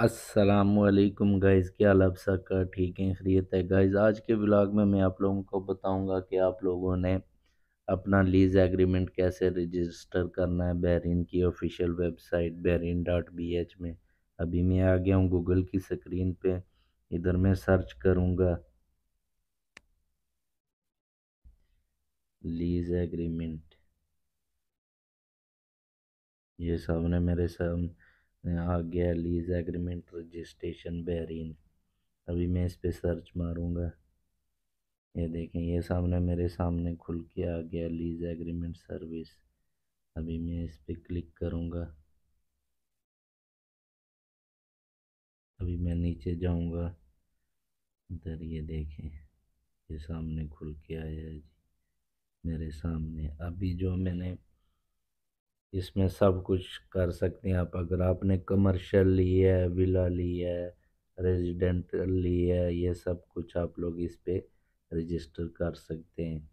असलकम गाइज़ क्या हाल आप ठीक है खरीत है गाइज़ आज के ब्लाग में मैं आप लोगों को बताऊंगा कि आप लोगों ने अपना लीज़ एग्रीमेंट कैसे रजिस्टर करना है बहरीन की official website Bahrain dot B H में अभी मैं आ गया हूँ गूगल की स्क्रीन पे इधर मैं सर्च करूँगा लीज़ एग्रीमेंट ये सामने मेरे सामने आ गया लीज एग्रीमेंट रजिस्ट्रेशन बहरीन अभी मैं इस पर सर्च मारूंगा ये देखें ये सामने मेरे सामने खुल के आ गया लीज एग्रीमेंट सर्विस अभी मैं इस पर क्लिक करूँगा अभी मैं नीचे जाऊँगा इधर ये देखें ये सामने खुल के आया है जी मेरे सामने अभी जो मैंने इसमें सब कुछ कर सकते हैं आप अगर आपने कमर्शियल ली है विला ली है रेजिडेंटल ली है ये सब कुछ आप लोग इस पर रजिस्टर कर सकते हैं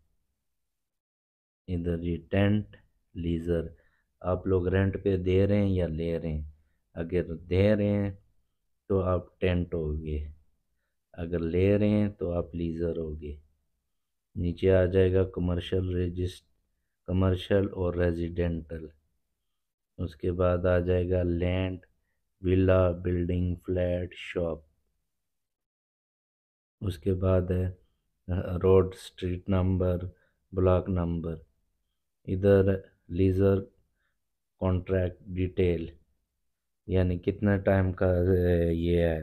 इधर ये टेंट लीज़र आप लोग रेंट पे दे रहे हैं या ले रहे हैं अगर दे रहे हैं तो आप टेंट हो गए अगर ले रहे हैं तो आप लीज़र हो गए नीचे आ जाएगा कमर्शियल रजिस्ट कमर्शियल और रेजिडेंटल उसके बाद आ जाएगा land villa building flat shop उसके बाद है road street number block number इधर लीज़र कॉन्ट्रैक्ट डिटेल यानी कितना टाइम का ये है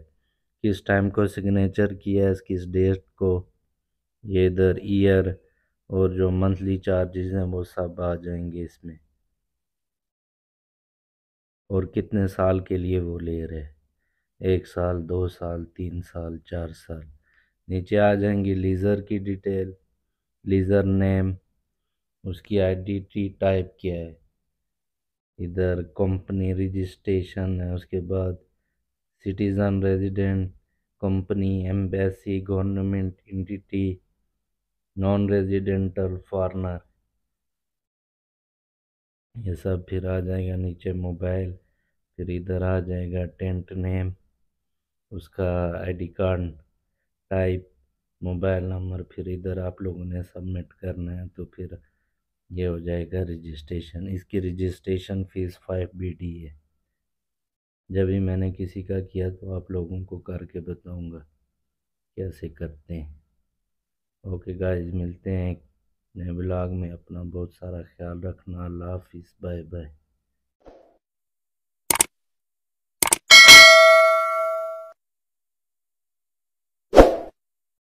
किस टाइम को सिग्नेचर किया है किस डेट को ये इधर ईयर और जो मंथली चार्जेस हैं वो सब आ जाएंगे इसमें और कितने साल के लिए वो ले रहे एक साल दो साल तीन साल चार साल नीचे आ जाएंगी लीज़र की डिटेल लीज़र नेम उसकी आईडीटी टाइप क्या है इधर कंपनी रजिस्ट्रेशन है उसके बाद citizen resident company embassy government entity non residential foreigner ये सब फिर आ जाएगा नीचे मोबाइल फिर इधर आ जाएगा टेंट नेम उसका ID card type mobile number फिर इधर आप लोगों ने सबमिट करना है तो फिर ये हो जाएगा रजिस्ट्रेशन इसकी registration fees five B D है जब भी मैंने किसी का किया तो आप लोगों को करके बताऊंगा कैसे करते हैं ओके गाइस मिलते हैं अपने ब्लॉग में अपना बहुत सारा ख्याल रखना अल्लाह हाफिज़ बाय बाय